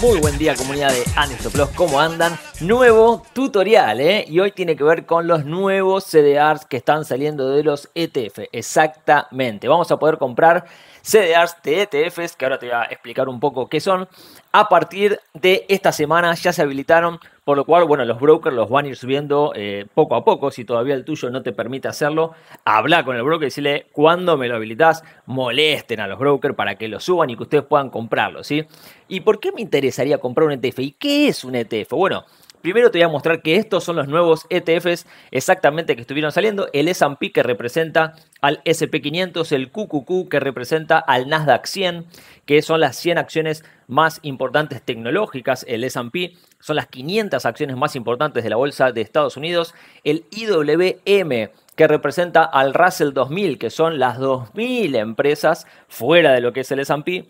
Muy buen día comunidad de Anistoplos, ¿cómo andan? Nuevo tutorial, ¿eh? Y hoy tiene que ver con los nuevos CDRs que están saliendo de los ETF, exactamente. Vamos a poder comprar CDRs de ETFs, que ahora te voy a explicar un poco qué son. A partir de esta semana ya se habilitaron por lo cual, bueno, los brokers los van a ir subiendo eh, poco a poco. Si todavía el tuyo no te permite hacerlo, habla con el broker y decirle cuando me lo habilitas. Molesten a los brokers para que lo suban y que ustedes puedan comprarlo, ¿sí? ¿Y por qué me interesaría comprar un ETF? ¿Y qué es un ETF? Bueno, Primero te voy a mostrar que estos son los nuevos ETFs exactamente que estuvieron saliendo. El S&P que representa al SP500, el QQQ que representa al Nasdaq 100, que son las 100 acciones más importantes tecnológicas, el S&P son las 500 acciones más importantes de la bolsa de Estados Unidos, el IWM, que representa al Russell 2000, que son las 2000 empresas fuera de lo que es el S&P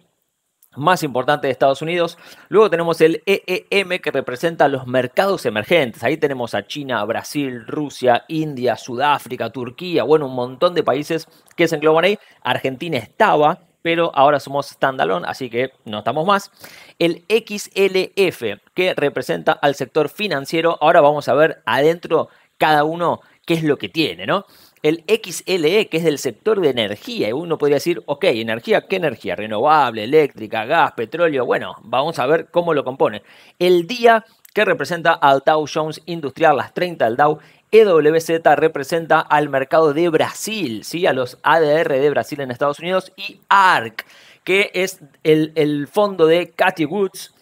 más importante de Estados Unidos. Luego tenemos el EEM que representa los mercados emergentes. Ahí tenemos a China, Brasil, Rusia, India, Sudáfrica, Turquía, bueno, un montón de países que se engloban ahí. Argentina estaba, pero ahora somos standalone, así que no estamos más. El XLF, que representa al sector financiero. Ahora vamos a ver adentro cada uno qué es lo que tiene, ¿no? El XLE, que es del sector de energía, y uno podría decir, ok, energía, ¿qué energía? Renovable, eléctrica, gas, petróleo, bueno, vamos a ver cómo lo compone. El día que representa al Dow Jones Industrial, las 30 del Dow, EWZ representa al mercado de Brasil, ¿sí? a los ADR de Brasil en Estados Unidos, y ARC, que es el, fondo de Cathy Woods,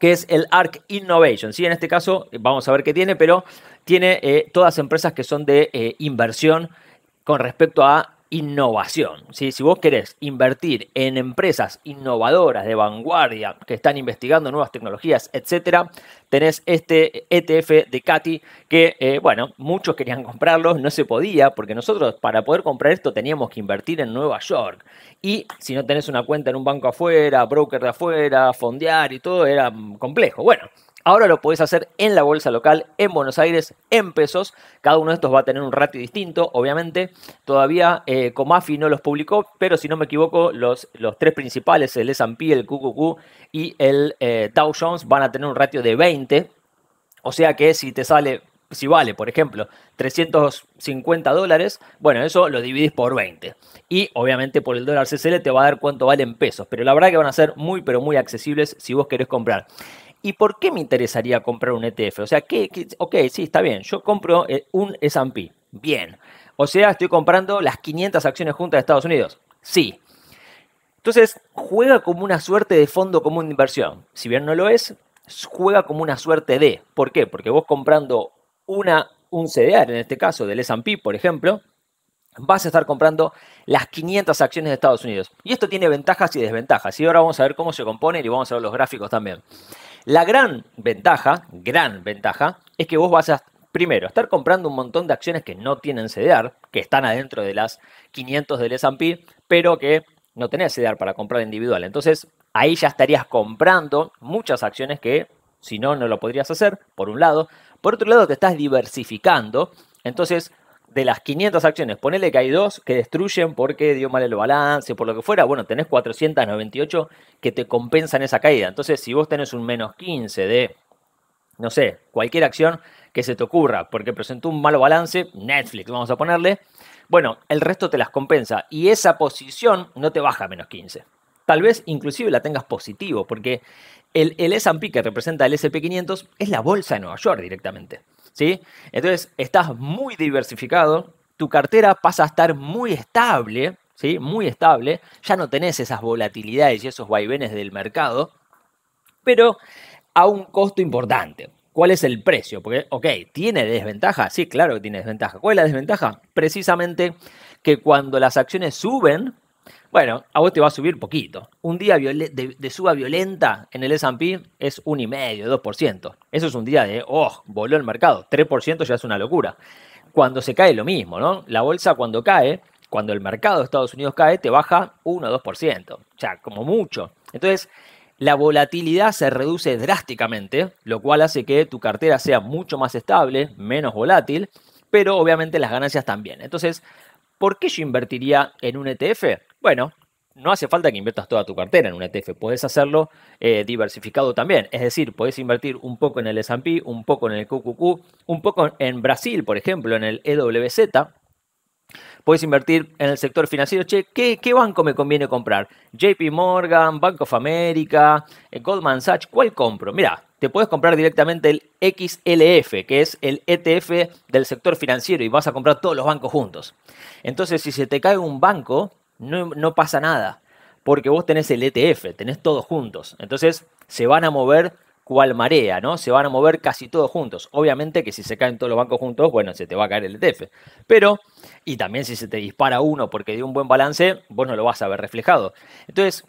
que es el ARC Innovation. ¿sí? En este caso, vamos a ver qué tiene, pero tiene eh, todas empresas que son de eh, inversión con respecto a innovación. ¿sí? Si vos querés invertir en empresas innovadoras de vanguardia que están investigando nuevas tecnologías, etcétera, tenés este ETF de Cati que, eh, bueno, muchos querían comprarlo, no se podía, porque nosotros para poder comprar esto teníamos que invertir en Nueva York. Y si no tenés una cuenta en un banco afuera, broker de afuera, fondear y todo, era mm, complejo. Bueno, Ahora lo podés hacer en la bolsa local, en Buenos Aires, en pesos. Cada uno de estos va a tener un ratio distinto, obviamente. Todavía eh, Comafi no los publicó, pero si no me equivoco, los, los tres principales, el S&P, el QQQ y el eh, Dow Jones, van a tener un ratio de 20. O sea que si te sale si vale, por ejemplo, 350 dólares, bueno, eso lo dividís por 20. Y obviamente por el dólar CCL te va a dar cuánto vale en pesos, pero la verdad que van a ser muy, pero muy accesibles si vos querés comprar. ¿Y por qué me interesaría comprar un ETF? O sea, que, ok, sí, está bien, yo compro eh, un S&P, bien. O sea, estoy comprando las 500 acciones juntas de Estados Unidos, sí. Entonces, juega como una suerte de fondo común de inversión. Si bien no lo es, juega como una suerte de. ¿Por qué? Porque vos comprando una, un CDR, en este caso del S&P, por ejemplo, vas a estar comprando las 500 acciones de Estados Unidos. Y esto tiene ventajas y desventajas. Y ahora vamos a ver cómo se componen y vamos a ver los gráficos también. La gran ventaja, gran ventaja, es que vos vas a, primero, estar comprando un montón de acciones que no tienen CDR, que están adentro de las 500 del S&P, pero que no tenés CDR para comprar individual. Entonces, ahí ya estarías comprando muchas acciones que, si no, no lo podrías hacer, por un lado. Por otro lado, te estás diversificando. Entonces, de las 500 acciones, ponele que hay dos que destruyen porque dio mal el balance, por lo que fuera, bueno, tenés 498 que te compensan esa caída. Entonces, si vos tenés un menos 15 de, no sé, cualquier acción que se te ocurra, porque presentó un malo balance, Netflix, vamos a ponerle, bueno, el resto te las compensa y esa posición no te baja menos 15. Tal vez inclusive la tengas positivo, porque el, el S&P que representa el S&P 500 es la bolsa de Nueva York directamente. Entonces, estás muy diversificado, tu cartera pasa a estar muy estable, ¿sí? Muy estable, ya no tenés esas volatilidades y esos vaivenes del mercado, pero a un costo importante. ¿Cuál es el precio? Porque, ok, ¿tiene desventaja? Sí, claro que tiene desventaja. ¿Cuál es la desventaja? Precisamente que cuando las acciones suben, bueno, a vos te va a subir poquito. Un día de, suba violenta en el S&P es 1,5, 2%. Eso es un día de, oh, voló el mercado. 3% ya es una locura. Cuando se cae lo mismo, ¿no? La bolsa cuando cae, cuando el mercado de Estados Unidos cae, te baja 1 o 2%. O sea, como mucho. Entonces, la volatilidad se reduce drásticamente, lo cual hace que tu cartera sea mucho más estable, menos volátil, pero obviamente las ganancias también. Entonces, ¿por qué yo invertiría en un ETF? Bueno, no hace falta que inviertas toda tu cartera en un ETF, puedes hacerlo eh, diversificado también, es decir, puedes invertir un poco en el S&P, un poco en el QQQ, un poco en Brasil, por ejemplo, en el EWZ, puedes invertir en el sector financiero, che, ¿qué, ¿qué, banco me conviene comprar? JP Morgan, Bank of America, eh, Goldman Sachs, ¿cuál compro? Mira, te puedes comprar directamente el XLF, que es el ETF del sector financiero y vas a comprar todos los bancos juntos. Entonces, si se te cae un banco, no, pasa nada, porque vos tenés el ETF, tenés todos juntos. Entonces se van a mover cual marea, ¿no? Se van a mover casi todos juntos. Obviamente que si se caen todos los bancos juntos, bueno, se te va a caer el ETF. Pero, y también si se te dispara uno porque dio un buen balance, vos no lo vas a ver reflejado. Entonces,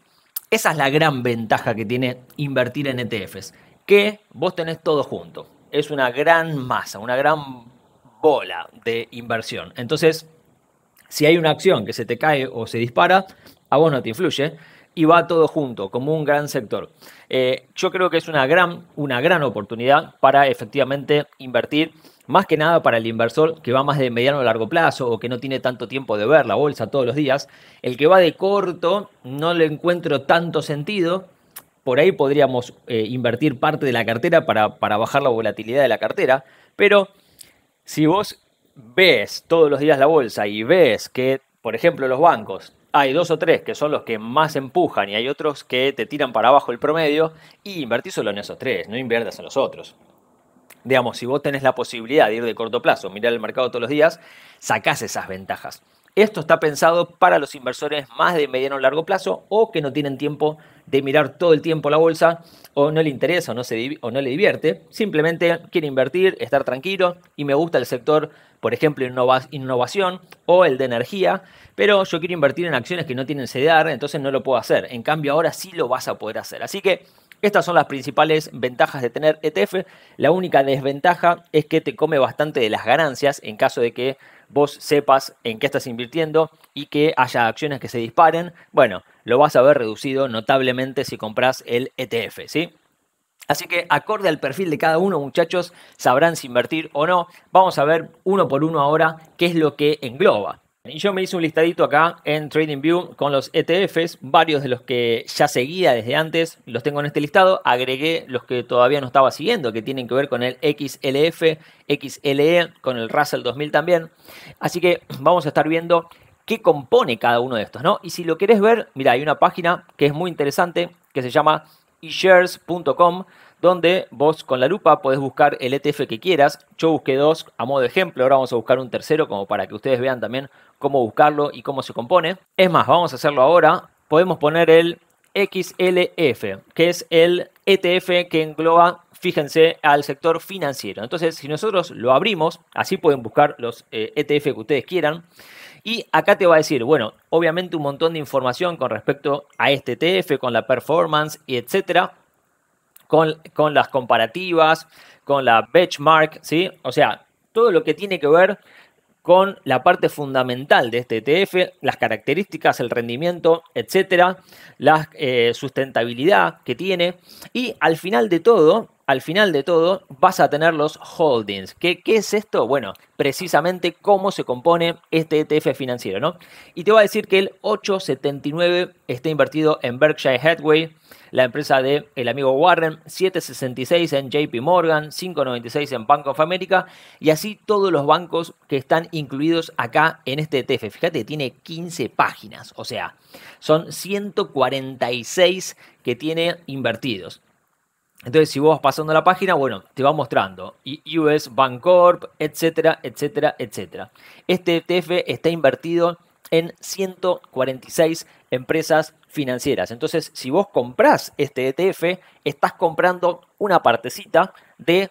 esa es la gran ventaja que tiene invertir en ETFs, que vos tenés todo juntos Es una gran masa, una gran bola de inversión. Entonces, si hay una acción que se te cae o se dispara, a vos no te influye y va todo junto, como un gran sector. Eh, yo creo que es una gran, una gran oportunidad para efectivamente invertir, más que nada para el inversor que va más de mediano a largo plazo o que no tiene tanto tiempo de ver la bolsa todos los días. El que va de corto no le encuentro tanto sentido. Por ahí podríamos eh, invertir parte de la cartera para, para bajar la volatilidad de la cartera, pero si vos ves todos los días la bolsa y ves que, por ejemplo, los bancos, hay dos o tres que son los que más empujan y hay otros que te tiran para abajo el promedio, y invertís solo en esos tres, no inviertas en los otros. Digamos, si vos tenés la posibilidad de ir de corto plazo, mirar el mercado todos los días, sacás esas ventajas. Esto está pensado para los inversores más de mediano o largo plazo o que no tienen tiempo de mirar todo el tiempo la bolsa o no le interesa o no, se, o no le divierte. Simplemente quiere invertir, estar tranquilo y me gusta el sector, por ejemplo, innovación o el de energía, pero yo quiero invertir en acciones que no tienen CDR, entonces no lo puedo hacer. En cambio, ahora sí lo vas a poder hacer. Así que estas son las principales ventajas de tener ETF. La única desventaja es que te come bastante de las ganancias en caso de que vos sepas en qué estás invirtiendo y que haya acciones que se disparen, bueno, lo vas a ver reducido notablemente si compras el ETF, ¿sí? Así que acorde al perfil de cada uno, muchachos, sabrán si invertir o no. Vamos a ver uno por uno ahora qué es lo que engloba y yo me hice un listadito acá en TradingView con los ETFs, varios de los que ya seguía desde antes, los tengo en este listado, agregué los que todavía no estaba siguiendo, que tienen que ver con el XLF, XLE, con el Russell 2000 también. Así que vamos a estar viendo qué compone cada uno de estos, ¿no? Y si lo querés ver, mira, hay una página que es muy interesante, que se llama eShares.com, donde vos con la lupa podés buscar el ETF que quieras. Yo busqué dos a modo de ejemplo, ahora vamos a buscar un tercero como para que ustedes vean también cómo buscarlo y cómo se compone. Es más, vamos a hacerlo ahora. Podemos poner el XLF, que es el ETF que engloba, fíjense, al sector financiero. Entonces, si nosotros lo abrimos, así pueden buscar los ETF eh, e que ustedes quieran. Y acá te va a decir, bueno, obviamente un montón de información con respecto a este ETF, con la performance y etcétera con, las comparativas, con la benchmark, ¿sí? O sea, todo lo que tiene que ver con la parte fundamental de este ETF, las características, el rendimiento, etcétera, la eh, sustentabilidad que tiene. Y al final de todo, al final de todo, vas a tener los holdings. ¿Qué, qué es esto? Bueno, precisamente cómo se compone este ETF financiero, ¿no? Y te voy a decir que el 879 está invertido en Berkshire Hathaway la empresa de el amigo Warren, 766 en JP Morgan, 596 en Bank of America y así todos los bancos que están incluidos acá en este ETF. Fíjate, tiene 15 páginas, o sea, son 146 que tiene invertidos. Entonces, si vos pasando la página, bueno, te va mostrando y US Bancorp, etcétera, etcétera, etcétera. Este ETF está invertido en 146 empresas financieras. Entonces, si vos comprás este ETF, estás comprando una partecita de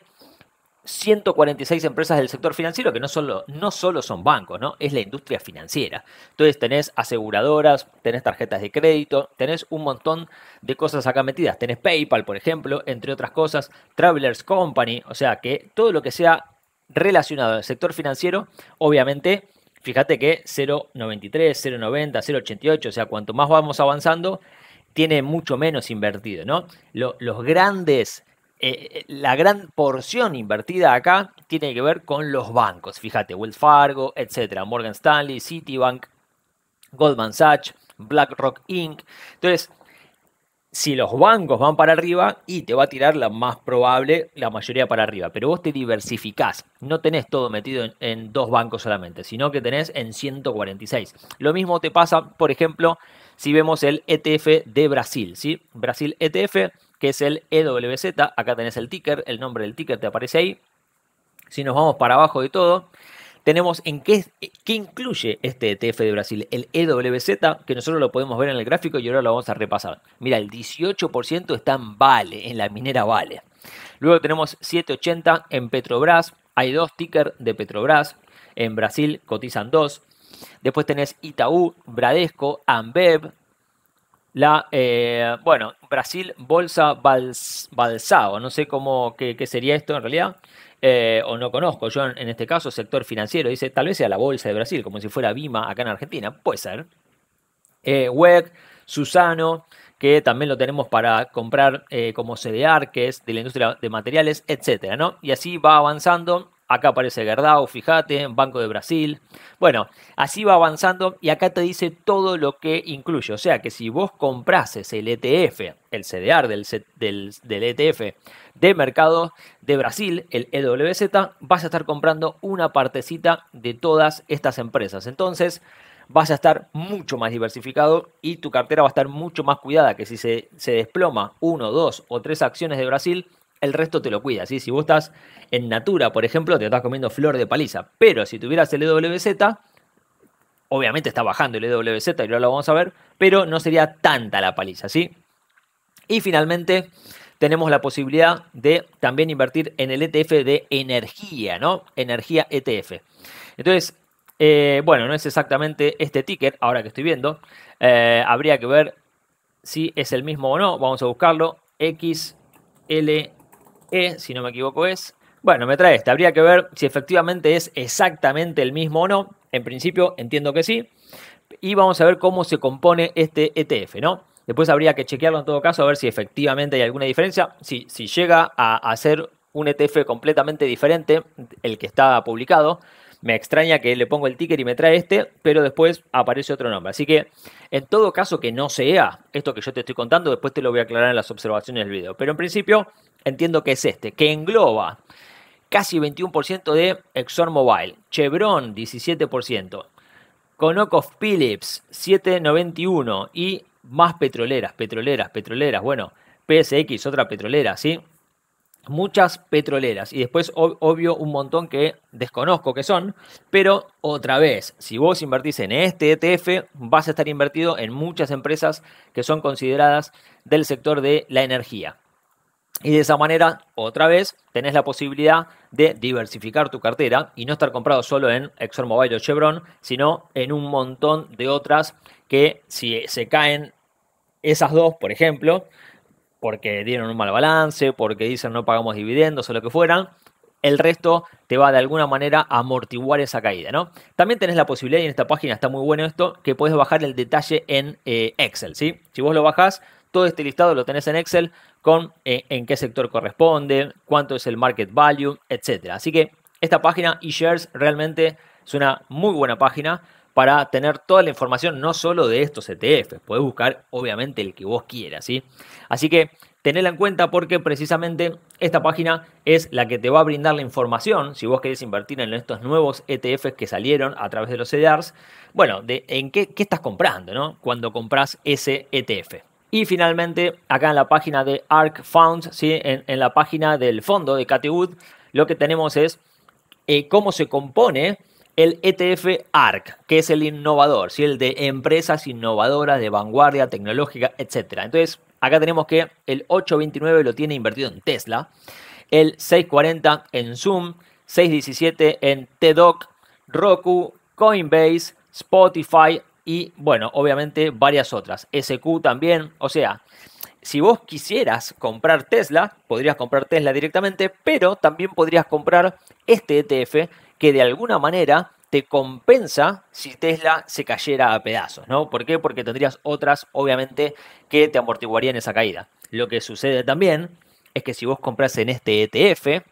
146 empresas del sector financiero que no solo, no solo son bancos, ¿no? Es la industria financiera. Entonces tenés aseguradoras, tenés tarjetas de crédito, tenés un montón de cosas acá metidas. Tenés PayPal, por ejemplo, entre otras cosas, Travelers Company, o sea que todo lo que sea relacionado al sector financiero, obviamente fíjate que 0,93, 0,90, 0,88, o sea, cuanto más vamos avanzando, tiene mucho menos invertido, ¿no? los grandes, eh, eh, la gran porción invertida acá tiene que ver con los bancos, fíjate, Wells Fargo, etcétera, Morgan Stanley, Citibank, Goldman Sachs, BlackRock Inc. Entonces, si los bancos van para arriba y te va a tirar la más probable, la mayoría para arriba. Pero vos te diversificás, no tenés todo metido en, dos bancos solamente, sino que tenés en 146. Lo mismo te pasa, por ejemplo, si vemos el ETF de Brasil, ¿sí? Brasil ETF, que es el EWZ, acá tenés el ticker, el nombre del ticker te aparece ahí. Si nos vamos para abajo de todo, tenemos en qué, qué incluye este ETF de Brasil, el EWZ, que nosotros lo podemos ver en el gráfico y ahora lo vamos a repasar. Mira, el 18% está en Vale, en la minera Vale. Luego tenemos 780 en Petrobras, hay dos tickers de Petrobras, en Brasil cotizan dos. Después tenés Itaú, Bradesco, Ambev, la, eh, bueno, Brasil Bolsa Bals, Balsao, no sé cómo, qué, sería esto en realidad, eh, o no conozco, yo en, este caso sector financiero, dice tal vez sea la Bolsa de Brasil, como si fuera Bima acá en Argentina, puede ser. Eh, Web Susano, que también lo tenemos para comprar como CDR, que es de la industria de materiales, etcétera, ¿no? Y así va avanzando Acá aparece Gerdau, fíjate, Banco de Brasil. Bueno, así va avanzando y acá te dice todo lo que incluye. O sea que si vos comprases el ETF, el CDR del, ETF e de mercado de Brasil, el EWZ, vas a estar comprando una partecita de todas estas empresas. Entonces, vas a estar mucho más diversificado y tu cartera va a estar mucho más cuidada que si se desploma uno, dos o tres acciones de Brasil, el resto te lo cuida. ¿sí? Si vos estás en Natura, por ejemplo, te estás comiendo flor de paliza. Pero si tuvieras el EWZ, obviamente está bajando el EWZ y luego lo vamos a ver, pero no sería tanta la paliza. ¿sí? Y finalmente tenemos la posibilidad de también invertir en el ETF de energía, ¿no? Energía ETF. Entonces, eh, bueno, no es exactamente este ticket, ahora que estoy viendo. Eh, habría que ver si es el mismo o no. Vamos a buscarlo. XL si no me equivoco, es. Bueno, me trae este. Habría que ver si efectivamente es exactamente el mismo o no. En principio, entiendo que sí. Y vamos a ver cómo se compone este ETF, ¿no? Después habría que chequearlo en todo caso a ver si efectivamente hay alguna diferencia. Si, si llega a, a ser un ETF completamente diferente el que está publicado, me extraña que le pongo el ticker y me trae este, pero después aparece otro nombre. Así que, en todo caso que no sea esto que yo te estoy contando, después te lo voy a aclarar en las observaciones del video. Pero en principio, entiendo que es este, que engloba casi 21% de ExxonMobil, Chevron 17%, Conocophillips 791 y más petroleras, petroleras, petroleras. Bueno, PSX, otra petrolera, ¿sí? muchas petroleras y después obvio un montón que desconozco que son, pero otra vez, si vos invertís en este ETF, vas a estar invertido en muchas empresas que son consideradas del sector de la energía. Y de esa manera, otra vez, tenés la posibilidad de diversificar tu cartera y no estar comprado solo en ExxonMobil o Chevron, sino en un montón de otras que si se caen esas dos, por ejemplo, porque dieron un mal balance, porque dicen no pagamos dividendos o lo que fueran, el resto te va de alguna manera a amortiguar esa caída, ¿no? También tenés la posibilidad, y en esta página está muy bueno esto, que puedes bajar el detalle en eh, Excel, ¿sí? Si vos lo bajás, todo este listado lo tenés en Excel con eh, en qué sector corresponde, cuánto es el market value, etc. Así que esta página eShares realmente es una muy buena página para tener toda la información, no solo de estos ETFs, Puedes buscar obviamente el que vos quieras, ¿sí? Así que tenedla en cuenta porque precisamente esta página es la que te va a brindar la información si vos querés invertir en estos nuevos ETFs que salieron a través de los CDRs, e bueno, de en qué, estás comprando, ¿no? Cuando compras ese ETF. Y finalmente, acá en la página de ARK Funds, ¿sí? en, la página del fondo de Wood lo que tenemos es eh, cómo se compone el ETF ARC, que es el innovador, el de empresas innovadoras, de vanguardia tecnológica, etc. Entonces, acá tenemos que el 829 lo tiene invertido en Tesla, el 640 en Zoom, 617 en TEDoc, Roku, Coinbase, Spotify y, bueno, obviamente varias otras. SQ también, o sea, si vos quisieras comprar Tesla, podrías comprar Tesla directamente, pero también podrías comprar este ETF que de alguna manera te compensa si Tesla se cayera a pedazos, ¿no? ¿Por qué? Porque tendrías otras, obviamente, que te amortiguarían esa caída. Lo que sucede también es que si vos compras en este ETF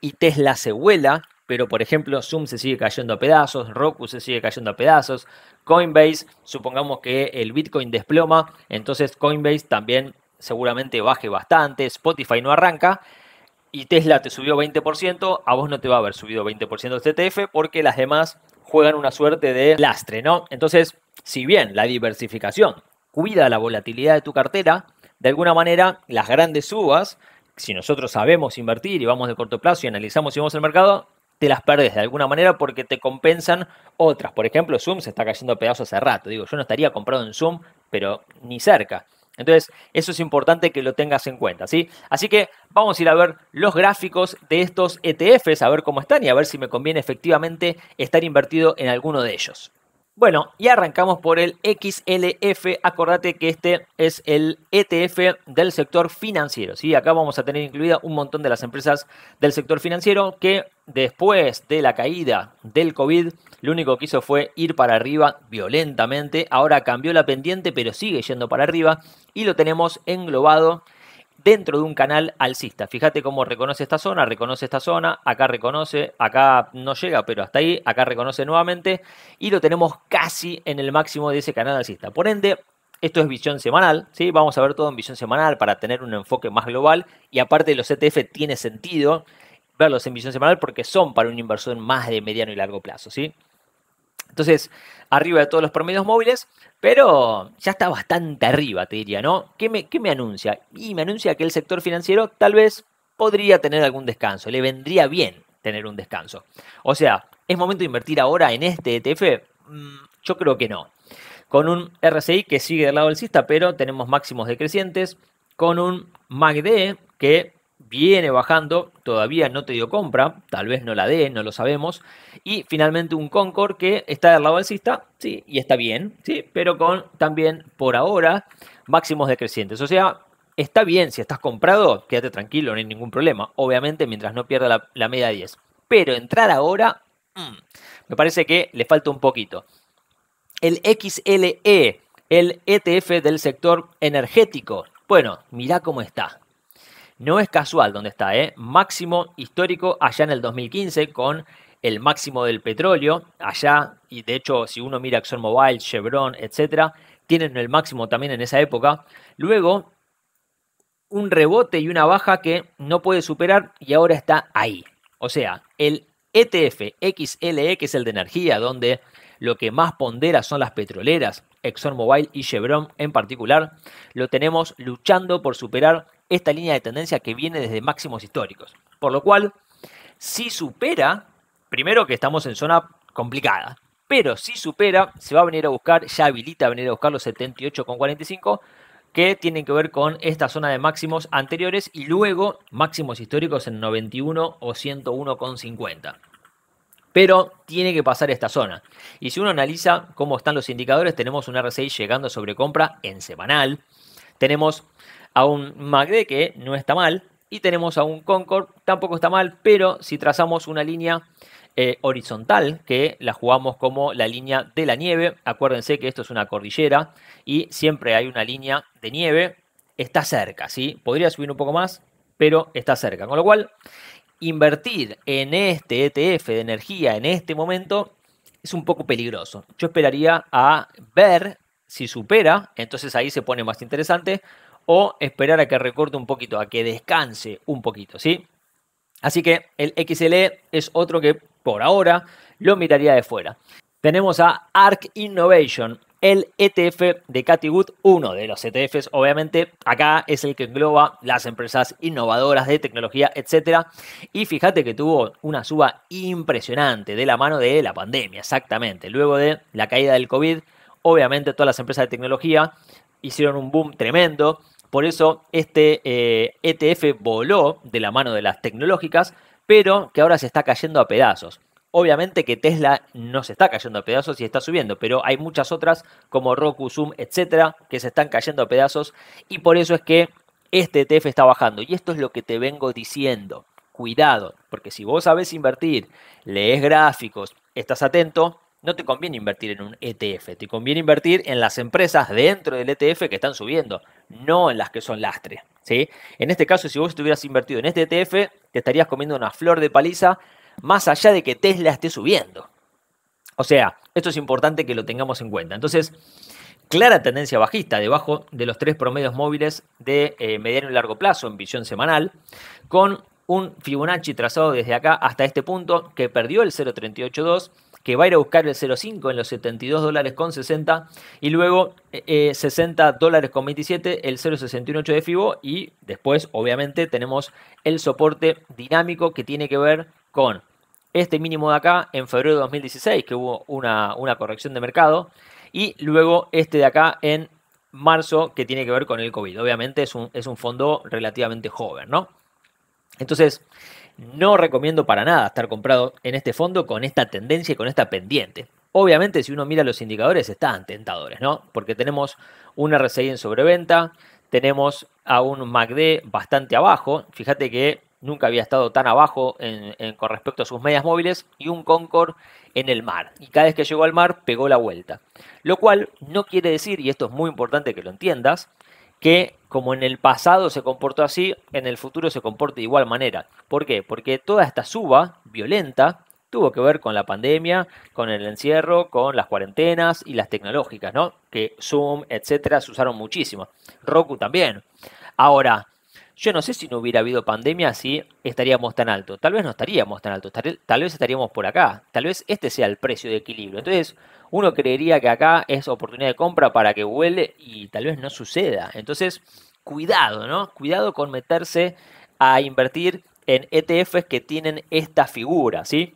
y Tesla se vuela, pero por ejemplo Zoom se sigue cayendo a pedazos, Roku se sigue cayendo a pedazos, Coinbase, supongamos que el Bitcoin desploma, entonces Coinbase también seguramente baje bastante, Spotify no arranca, y Tesla te subió 20%, a vos no te va a haber subido 20% este ETF porque las demás juegan una suerte de lastre, ¿no? Entonces, si bien la diversificación cuida la volatilidad de tu cartera, de alguna manera las grandes subas, si nosotros sabemos invertir y vamos de corto plazo y analizamos y vamos el mercado, te las perdes de alguna manera porque te compensan otras. Por ejemplo, Zoom se está cayendo a pedazos hace rato. Digo, yo no estaría comprado en Zoom, pero ni cerca. Entonces, eso es importante que lo tengas en cuenta, ¿sí? Así que vamos a ir a ver los gráficos de estos ETFs, a ver cómo están y a ver si me conviene efectivamente estar invertido en alguno de ellos. Bueno, y arrancamos por el XLF. Acordate que este es el ETF del sector financiero. ¿sí? Acá vamos a tener incluida un montón de las empresas del sector financiero que después de la caída del COVID, lo único que hizo fue ir para arriba violentamente. Ahora cambió la pendiente, pero sigue yendo para arriba. Y lo tenemos englobado dentro de un canal alcista. Fíjate cómo reconoce esta zona, reconoce esta zona, acá reconoce, acá no llega, pero hasta ahí, acá reconoce nuevamente y lo tenemos casi en el máximo de ese canal alcista. Por ende, esto es visión semanal, ¿sí? Vamos a ver todo en visión semanal para tener un enfoque más global y aparte los ETF tiene sentido verlos en visión semanal porque son para un inversor más de mediano y largo plazo, ¿sí? Entonces, arriba de todos los promedios móviles, pero ya está bastante arriba, te diría, ¿no? ¿Qué me, qué me anuncia? Y me anuncia que el sector financiero tal vez podría tener algún descanso, le vendría bien tener un descanso. O sea, ¿es momento de invertir ahora en este ETF? Mm, yo creo que no. Con un RSI que sigue del lado alcista, pero tenemos máximos decrecientes, con un MACD que viene bajando, todavía no te dio compra, tal vez no la dé, no lo sabemos. Y finalmente un Concord que está del lado alcista, sí, y está bien, sí, pero con también por ahora máximos decrecientes. O sea, está bien, si estás comprado, quédate tranquilo, no hay ningún problema. Obviamente mientras no pierda la, media 10. Pero entrar ahora, mm, me parece que le falta un poquito. El XLE, el ETF del sector energético. Bueno, mirá cómo está. No es casual donde está, ¿eh? Máximo histórico allá en el 2015 con el máximo del petróleo allá, y de hecho si uno mira ExxonMobil, Chevron, etcétera, tienen el máximo también en esa época. Luego, un rebote y una baja que no puede superar y ahora está ahí. O sea, el ETF XLE, que es el de energía, donde lo que más pondera son las petroleras, ExxonMobil y Chevron en particular, lo tenemos luchando por superar esta línea de tendencia que viene desde máximos históricos. Por lo cual, si supera, primero que estamos en zona complicada, pero si supera, se va a venir a buscar, ya habilita a venir a buscar los 78,45 que tienen que ver con esta zona de máximos anteriores y luego máximos históricos en 91 o 101,50. Pero tiene que pasar esta zona. Y si uno analiza cómo están los indicadores, tenemos un RSI llegando sobre compra en semanal. Tenemos a un MACD que no está mal y tenemos a un Concord, tampoco está mal, pero si trazamos una línea eh, horizontal que la jugamos como la línea de la nieve, acuérdense que esto es una cordillera y siempre hay una línea de nieve, está cerca, ¿sí? Podría subir un poco más, pero está cerca, con lo cual invertir en este ETF de energía en este momento es un poco peligroso. Yo esperaría a ver si supera, entonces ahí se pone más interesante, o esperar a que recorte un poquito, a que descanse un poquito, ¿sí? Así que el XLE es otro que por ahora lo miraría de fuera. Tenemos a ARC Innovation, el ETF de Katy Wood, uno de los ETFs, obviamente, acá es el que engloba las empresas innovadoras de tecnología, etc. Y fíjate que tuvo una suba impresionante de la mano de la pandemia, exactamente. Luego de la caída del COVID, obviamente todas las empresas de tecnología hicieron un boom tremendo. Por eso este ETF eh, e voló de la mano de las tecnológicas, pero que ahora se está cayendo a pedazos. Obviamente que Tesla no se está cayendo a pedazos y está subiendo, pero hay muchas otras como Roku, Zoom, etcétera, que se están cayendo a pedazos y por eso es que este ETF está bajando. Y esto es lo que te vengo diciendo. Cuidado, porque si vos sabés invertir, lees gráficos, estás atento, no te conviene invertir en un ETF, te conviene invertir en las empresas dentro del ETF que están subiendo, no en las que son lastre. ¿sí? En este caso, si vos estuvieras invertido en este ETF, te estarías comiendo una flor de paliza más allá de que Tesla esté subiendo. O sea, esto es importante que lo tengamos en cuenta. Entonces, clara tendencia bajista debajo de los tres promedios móviles de eh, mediano y largo plazo en visión semanal, con un Fibonacci trazado desde acá hasta este punto que perdió el 0.382 que va a ir a buscar el 0,5 en los 72 dólares con 60 y luego 60 eh, eh, dólares con 27, el 0.618 de FIBO y después obviamente tenemos el soporte dinámico que tiene que ver con este mínimo de acá en febrero de 2016 que hubo una, corrección de mercado y luego este de acá en marzo que tiene que ver con el COVID. Obviamente es un, es un fondo relativamente joven, ¿no? Entonces, no recomiendo para nada estar comprado en este fondo con esta tendencia y con esta pendiente. Obviamente, si uno mira los indicadores, están tentadores, ¿no? Porque tenemos una RSI en sobreventa, tenemos a un MACD bastante abajo. Fíjate que nunca había estado tan abajo con respecto a sus medias móviles, y un Concord en el mar. Y cada vez que llegó al mar, pegó la vuelta. Lo cual no quiere decir, y esto es muy importante que lo entiendas, que como en el pasado se comportó así, en el futuro se comporte de igual manera. ¿Por qué? Porque toda esta suba violenta tuvo que ver con la pandemia, con el encierro, con las cuarentenas y las tecnológicas, ¿no? Que Zoom, etcétera, se usaron muchísimo. Roku también. Ahora, yo no sé si no hubiera habido pandemia si estaríamos tan alto. Tal vez no estaríamos tan alto, tal vez estaríamos por acá. Tal vez este sea el precio de equilibrio. Entonces, uno creería que acá es oportunidad de compra para que huele y tal vez no suceda. Entonces, cuidado, ¿no? Cuidado con meterse a invertir en ETFs que tienen esta figura, ¿sí?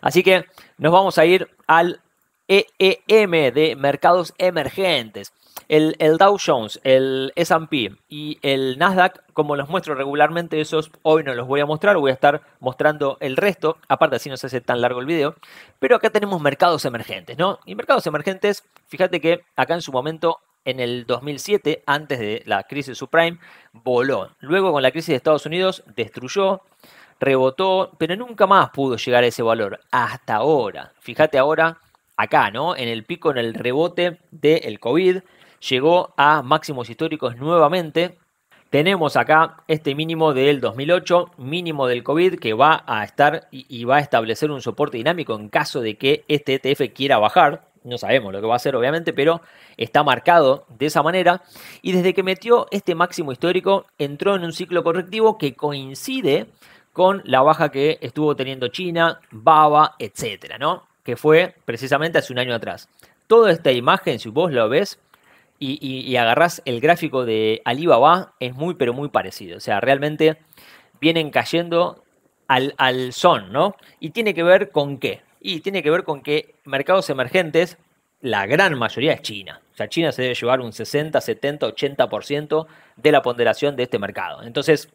Así que nos vamos a ir al EEM de mercados emergentes. El, Dow Jones, el SP y el Nasdaq, como los muestro regularmente, esos hoy no los voy a mostrar, voy a estar mostrando el resto, aparte así no se hace tan largo el video, pero acá tenemos mercados emergentes, ¿no? Y mercados emergentes, fíjate que acá en su momento en el 2007, antes de la crisis subprime, voló. Luego con la crisis de Estados Unidos destruyó, rebotó, pero nunca más pudo llegar a ese valor. Hasta ahora. Fíjate ahora acá, ¿no? En el pico, en el rebote del COVID, llegó a máximos históricos nuevamente. Tenemos acá este mínimo del 2008, mínimo del COVID, que va a estar y va a establecer un soporte dinámico en caso de que este ETF quiera bajar. No sabemos lo que va a hacer, obviamente, pero está marcado de esa manera. Y desde que metió este máximo histórico, entró en un ciclo correctivo que coincide con la baja que estuvo teniendo China, Baba, etcétera, ¿no? Que fue precisamente hace un año atrás. Toda esta imagen, si vos la ves, y, agarrás el gráfico de Alibaba, es muy, pero muy parecido. O sea, realmente vienen cayendo al, al son, ¿no? Y tiene que ver con qué. Y tiene que ver con que mercados emergentes, la gran mayoría es China. O sea, China se debe llevar un 60, 70, 80% de la ponderación de este mercado. Entonces,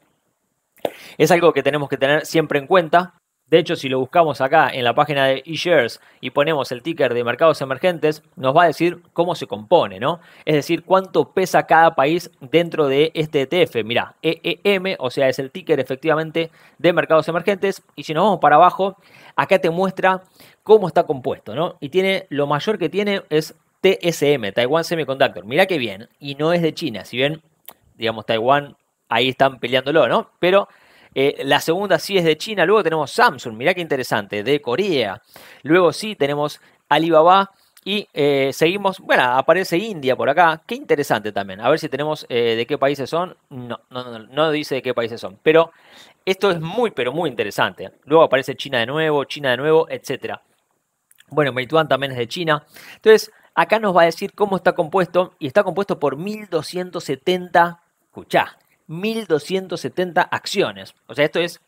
es algo que tenemos que tener siempre en cuenta. De hecho, si lo buscamos acá en la página de eShares y ponemos el ticker de mercados emergentes, nos va a decir cómo se compone, ¿no? Es decir, cuánto pesa cada país dentro de este ETF. Mirá, EEM, o sea, es el ticker efectivamente de mercados emergentes. Y si nos vamos para abajo, acá te muestra cómo está compuesto, ¿no? Y tiene, lo mayor que tiene es TSM, Taiwan Semiconductor. Mirá qué bien, y no es de China, si bien, digamos, Taiwán, ahí están peleándolo, ¿no? Pero eh, la segunda sí es de China. Luego tenemos Samsung, mirá qué interesante, de Corea. Luego sí tenemos Alibaba. Y eh, seguimos, bueno, aparece India por acá. Qué interesante también. A ver si tenemos eh, de qué países son. No, no, no, dice de qué países son. Pero esto es muy, pero muy interesante. Luego aparece China de nuevo, China de nuevo, etc. Bueno, Meituan también es de China. Entonces, acá nos va a decir cómo está compuesto y está compuesto por 1270, escuchá, 1.270 acciones. O sea, esto es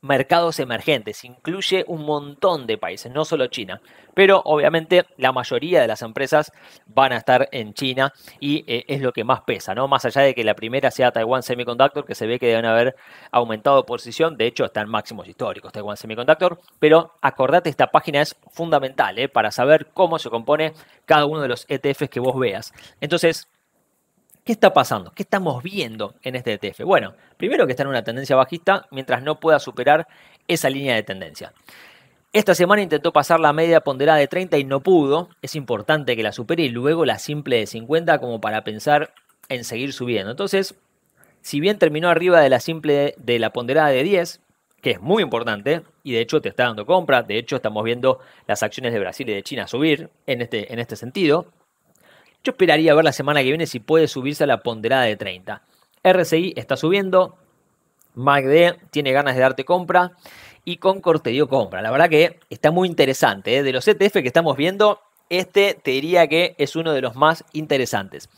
mercados emergentes, incluye un montón de países, no solo China, pero obviamente la mayoría de las empresas van a estar en China y eh, es lo que más pesa, ¿no? Más allá de que la primera sea Taiwan Semiconductor, que se ve que deben haber aumentado posición, de hecho están máximos históricos Taiwan Semiconductor, pero acordate, esta página es fundamental ¿eh? para saber cómo se compone cada uno de los ETFs que vos veas. Entonces, ¿Qué está pasando? ¿Qué estamos viendo en este ETF? Bueno, primero que está en una tendencia bajista mientras no pueda superar esa línea de tendencia. Esta semana intentó pasar la media ponderada de 30 y no pudo. Es importante que la supere y luego la simple de 50 como para pensar en seguir subiendo. Entonces, si bien terminó arriba de la simple de la ponderada de 10, que es muy importante y de hecho te está dando compra, de hecho estamos viendo las acciones de Brasil y de China subir en este, en este sentido, yo esperaría ver la semana que viene si puede subirse a la ponderada de 30. RSI está subiendo. MACD tiene ganas de darte compra. Y Concord te dio compra. La verdad que está muy interesante. ¿eh? De los ETF que estamos viendo, este te diría que es uno de los más interesantes.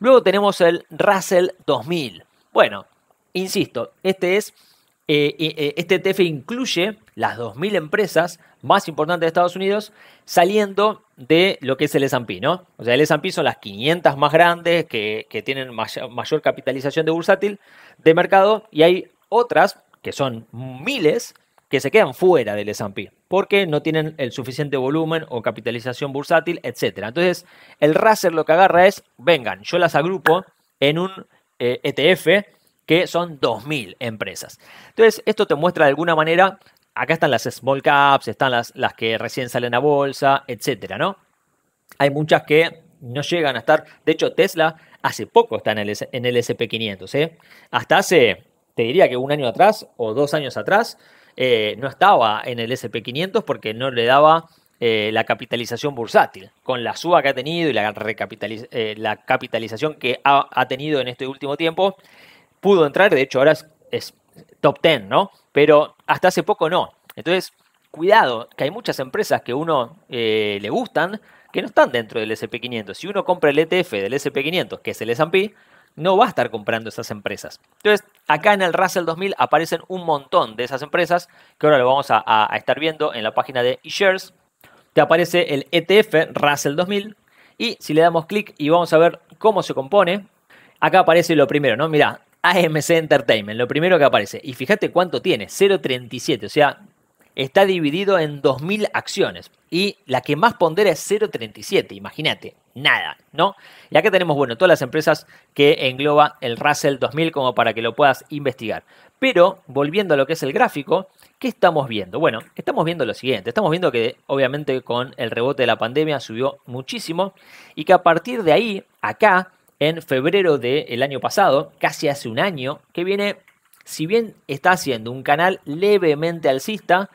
Luego tenemos el Russell 2000. Bueno, insisto, este es. Eh, eh, este ETF incluye las 2.000 empresas más importante de Estados Unidos, saliendo de lo que es el S&P, ¿no? O sea, el S&P son las 500 más grandes que, tienen mayor, capitalización de bursátil de mercado y hay otras, que son miles, que se quedan fuera del S&P porque no tienen el suficiente volumen o capitalización bursátil, etc. Entonces, el Racer lo que agarra es, vengan, yo las agrupo en un ETF eh, e que son 2.000 empresas. Entonces, esto te muestra de alguna manera acá están las small caps, están las, las que recién salen a bolsa, etcétera, ¿no? Hay muchas que no llegan a estar. De hecho, Tesla hace poco está en el, en el SP500, ¿eh? Hasta hace, te diría que un año atrás o dos años atrás, eh, no estaba en el SP500 porque no le daba eh, la capitalización bursátil. Con la suba que ha tenido y la, eh, capitalización que ha, tenido en este último tiempo, pudo entrar. De hecho, ahora es top 10, ¿no? Pero hasta hace poco no. Entonces, cuidado, que hay muchas empresas que uno eh, le gustan que no están dentro del SP500. Si uno compra el ETF del SP500, que es el S&P, no va a estar comprando esas empresas. Entonces, acá en el Russell 2000 aparecen un montón de esas empresas, que ahora lo vamos a, estar viendo en la página de eShares. Te aparece el ETF Russell 2000 y si le damos clic y vamos a ver cómo se compone, acá aparece lo primero, ¿no? Mirá, AMC Entertainment, lo primero que aparece. Y fíjate cuánto tiene, 0.37, o sea, está dividido en 2.000 acciones. Y la que más pondera es 0.37, imagínate, nada, ¿no? Y acá tenemos, bueno, todas las empresas que engloba el Russell 2000 como para que lo puedas investigar. Pero, volviendo a lo que es el gráfico, ¿qué estamos viendo? Bueno, estamos viendo lo siguiente. Estamos viendo que, obviamente, con el rebote de la pandemia subió muchísimo y que a partir de ahí, acá, en febrero del año pasado, casi hace un año, que viene, si bien está haciendo un canal levemente alcista,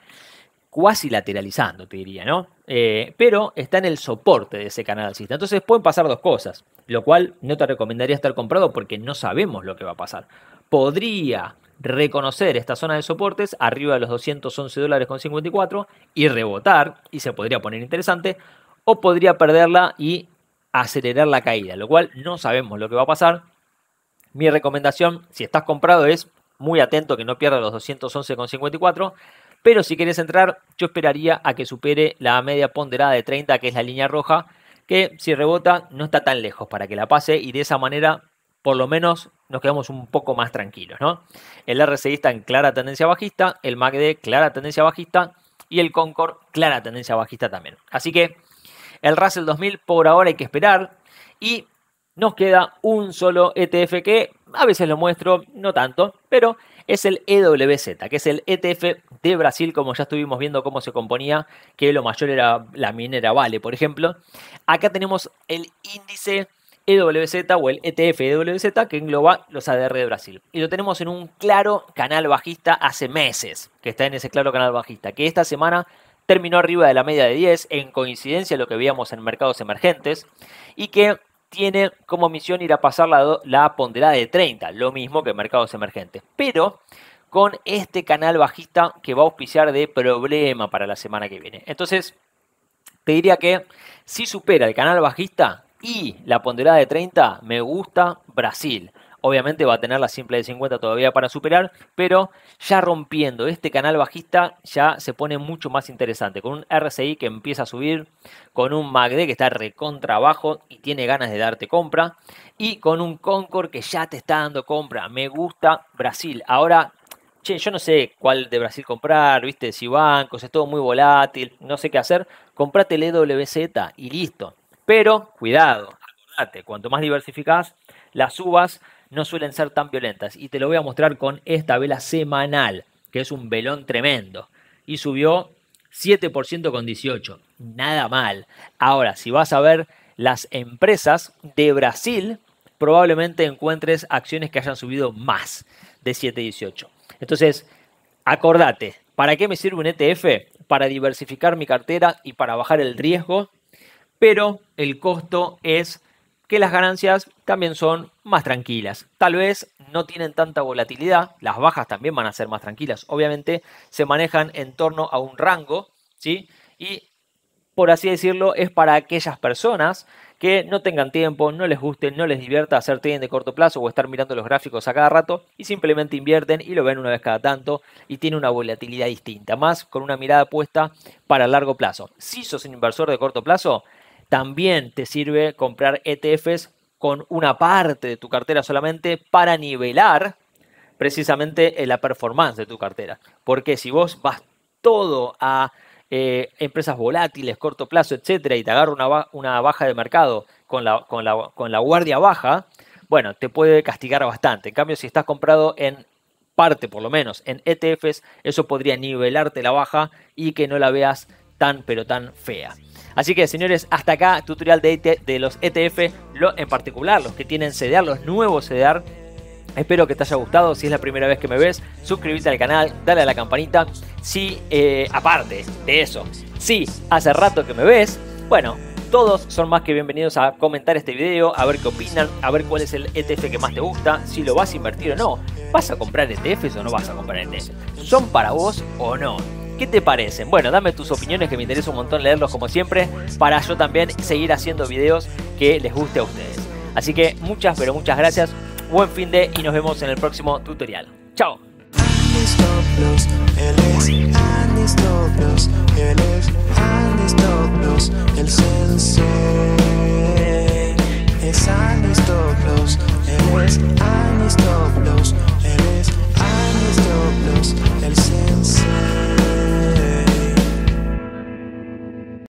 cuasi lateralizando, te diría, ¿no? Eh, pero está en el soporte de ese canal alcista. Entonces pueden pasar dos cosas, lo cual no te recomendaría estar comprado porque no sabemos lo que va a pasar. Podría reconocer esta zona de soportes arriba de los 211 dólares con 54 y rebotar y se podría poner interesante o podría perderla y acelerar la caída, lo cual no sabemos lo que va a pasar. Mi recomendación, si estás comprado, es muy atento que no pierda los 211,54. Pero si quieres entrar, yo esperaría a que supere la media ponderada de 30, que es la línea roja, que si rebota no está tan lejos para que la pase y de esa manera por lo menos nos quedamos un poco más tranquilos, ¿no? El RSI está en clara tendencia bajista, el MACD clara tendencia bajista y el Concord clara tendencia bajista también. Así que el Russell 2000 por ahora hay que esperar. Y nos queda un solo ETF que a veces lo muestro, no tanto, pero es el EWZ, que es el ETF de Brasil, como ya estuvimos viendo cómo se componía, que lo mayor era la minera Vale, por ejemplo. Acá tenemos el índice EWZ o el ETF EWZ que engloba los ADR de Brasil. Y lo tenemos en un claro canal bajista hace meses, que está en ese claro canal bajista, que esta semana terminó arriba de la media de 10, en coincidencia a lo que veíamos en mercados emergentes, y que tiene como misión ir a pasar la, la ponderada de 30, lo mismo que mercados emergentes. Pero con este canal bajista que va a auspiciar de problema para la semana que viene. Entonces, te diría que si supera el canal bajista y la ponderada de 30, me gusta Brasil. Obviamente va a tener la simple de 50 todavía para superar, pero ya rompiendo este canal bajista ya se pone mucho más interesante. Con un RSI que empieza a subir, con un MACD que está recontra y tiene ganas de darte compra, y con un Concord que ya te está dando compra. Me gusta Brasil. Ahora, che, yo no sé cuál de Brasil comprar, viste, si bancos, es todo muy volátil, no sé qué hacer. Comprate el EWZ y listo. Pero cuidado, acordate, cuanto más diversificás, las subas no suelen ser tan violentas. Y te lo voy a mostrar con esta vela semanal, que es un velón tremendo. Y subió 7% con 18. Nada mal. Ahora, si vas a ver las empresas de Brasil, probablemente encuentres acciones que hayan subido más de 7,18. Entonces, acordate, ¿para qué me sirve un ETF? Para diversificar mi cartera y para bajar el riesgo, pero el costo es que las ganancias también son más tranquilas. Tal vez no tienen tanta volatilidad, las bajas también van a ser más tranquilas. Obviamente se manejan en torno a un rango, ¿sí? Y por así decirlo, es para aquellas personas que no tengan tiempo, no les guste, no les divierta hacer trading de corto plazo o estar mirando los gráficos a cada rato y simplemente invierten y lo ven una vez cada tanto y tiene una volatilidad distinta, más con una mirada puesta para largo plazo. Si sos un inversor de corto plazo, también te sirve comprar ETFs con una parte de tu cartera solamente para nivelar precisamente eh, la performance de tu cartera. Porque si vos vas todo a eh, empresas volátiles, corto plazo, etcétera, y te agarra una, una baja de mercado con la, con, la, con la guardia baja, bueno, te puede castigar bastante. En cambio, si estás comprado en parte, por lo menos, en ETFs, eso podría nivelarte la baja y que no la veas tan pero tan fea. Así que señores, hasta acá tutorial de, e de los ETF, lo, en particular los que tienen CDR, los nuevos CDR. Espero que te haya gustado. Si es la primera vez que me ves, suscríbete al canal, dale a la campanita. Si, eh, aparte de eso, si hace rato que me ves, bueno, todos son más que bienvenidos a comentar este video, a ver qué opinan, a ver cuál es el ETF que más te gusta, si lo vas a invertir o no. ¿Vas a comprar ETFs o no vas a comprar ETFs? ¿Son para vos o no? ¿Qué te parecen? Bueno, dame tus opiniones que me interesa un montón leerlos como siempre para yo también seguir haciendo videos que les guste a ustedes. Así que muchas pero muchas gracias, buen fin de y nos vemos en el próximo tutorial. ¡Chao!